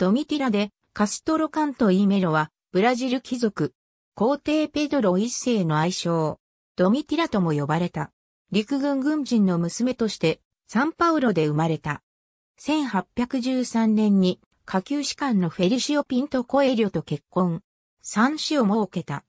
ドミティラでカストロカントイメロはブラジル貴族。皇帝ペドロ一世の愛称。ドミティラとも呼ばれた。陸軍軍人の娘としてサンパウロで生まれた。1813年に下級士官のフェリシオ・ピント・コエリョと結婚。三子を設けた。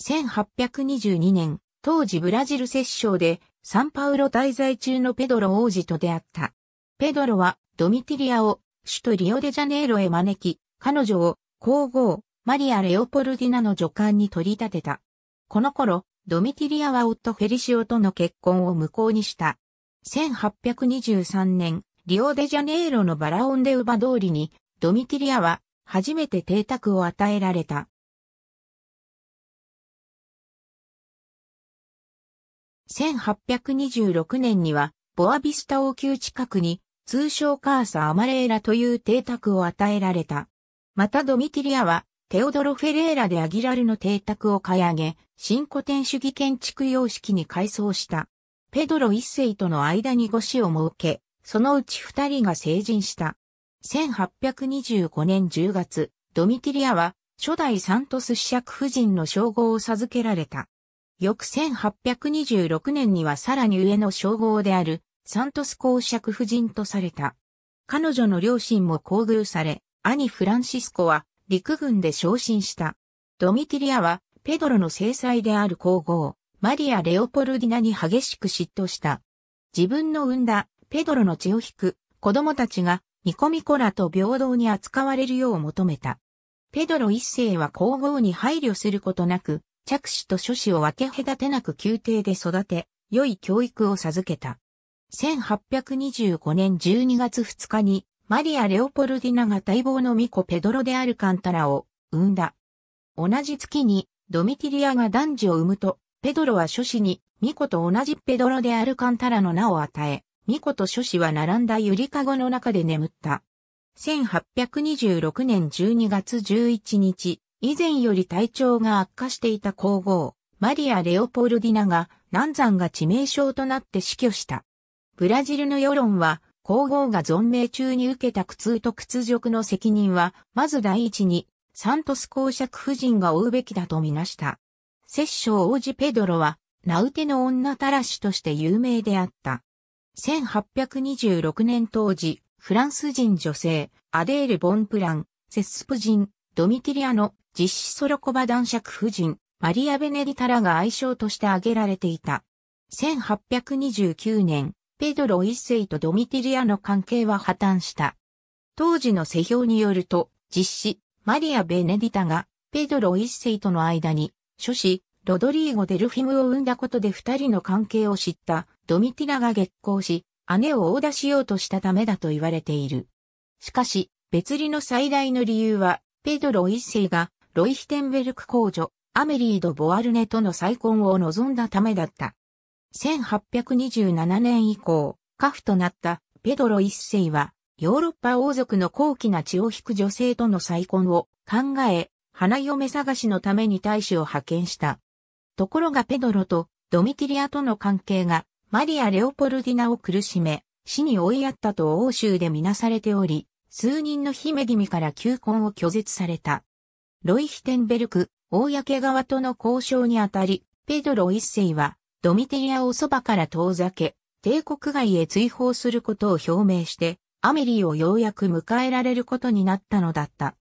1822年、当時ブラジル摂政でサンパウロ滞在中のペドロ王子と出会った。ペドロはドミティリアを首都リオデジャネイロへ招き、彼女を皇后、マリア・レオポルディナの助官に取り立てた。この頃、ドミティリアは夫フェリシオとの結婚を無効にした。1823年、リオデジャネイロのバラオンデウバ通りに、ドミティリアは初めて邸宅を与えられた。1826年には、ボアビスタ王宮近くに通称カーサ・アマレーラという邸宅を与えられた。またドミティリアは、テオドロ・フェレーラでアギラルの邸宅を買い上げ、新古典主義建築様式に改装した。ペドロ一世との間に5子を設け、そのうち二人が成人した。1825年10月、ドミティリアは初代サントス子爵夫人の称号を授けられた。翌1826年にはさらに上の称号であるサントス公爵夫人とされた。彼女の両親も厚遇され、兄フランシスコは陸軍で昇進した。ドミティリアはペドロの制裁である皇后、マリア・レオポルディナに激しく嫉妬した。自分の産んだペドロの血を引く子供たちがニコミコラと平等に扱われるよう求めた。ペドロ一世は皇后に配慮することなく、着手と諸子を分け隔てなく宮廷で育て、良い教育を授けた。1825年12月2日に、マリア・レオポルディナが待望の巫女ペドロ・であるカンタラを産んだ。同じ月に、ドミティリアが男児を産むと、ペドロは諸子に、巫女と同じペドロ・であるカンタラの名を与え、巫女と諸子は並んだゆりかごの中で眠った。1826年12月11日、以前より体調が悪化していた皇后、マリア・レオポルディナが、南山が致命傷となって死去した。ブラジルの世論は、皇后が存命中に受けた苦痛と屈辱の責任は、まず第一に、サントス公爵夫人が負うべきだとみなした。摂政王子ペドロは、ナウテの女たらしとして有名であった。1826年当時、フランス人女性、アデール・ボンプラン、セスプ人、ドミティリアの実施ソロコバ男爵夫人、マリア・ベネディタラが愛称として挙げられていた。1829年、ペドロ一世とドミティリアの関係は破綻した。当時の世評によると、実施、マリア・ベネディタが、ペドロ一世との間に、諸子、ロドリーゴ・デルフィムを生んだことで二人の関係を知ったドミティラが激高し、姉を殴打しようとしたためだと言われている。しかし、別離の最大の理由は、ペドロ一世がロイヒテンベルク公女、アメリード・ボアルネとの再婚を望んだためだった。1827年以降、家父となったペドロ一世は、ヨーロッパ王族の高貴な血を引く女性との再婚を考え、花嫁探しのために大使を派遣した。ところがペドロとドミティリアとの関係がマリア・レオポルディナを苦しめ、死に追いやったと欧州でみなされており、数人の姫君から求婚を拒絶された。ロイヒテンベルク、公側との交渉にあたり、ペドロ一世はドミテリアをそばから遠ざけ、帝国外へ追放することを表明して、アメリーをようやく迎えられることになったのだった。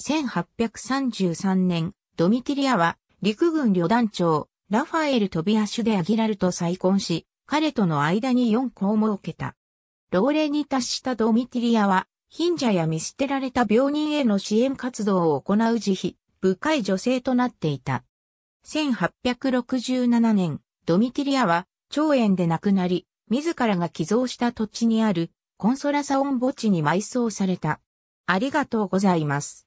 1833年、ドミティリアは陸軍旅団長、ラファエル・トビアシュでアギラルと再婚し、彼との間に4子を設けた。老齢に達したドミティリアは、貧者や見捨てられた病人への支援活動を行う慈悲、深い女性となっていた。1867年、ドミティリアは、腸園で亡くなり、自らが寄贈した土地にある、コンソラサオン墓地に埋葬された。ありがとうございます。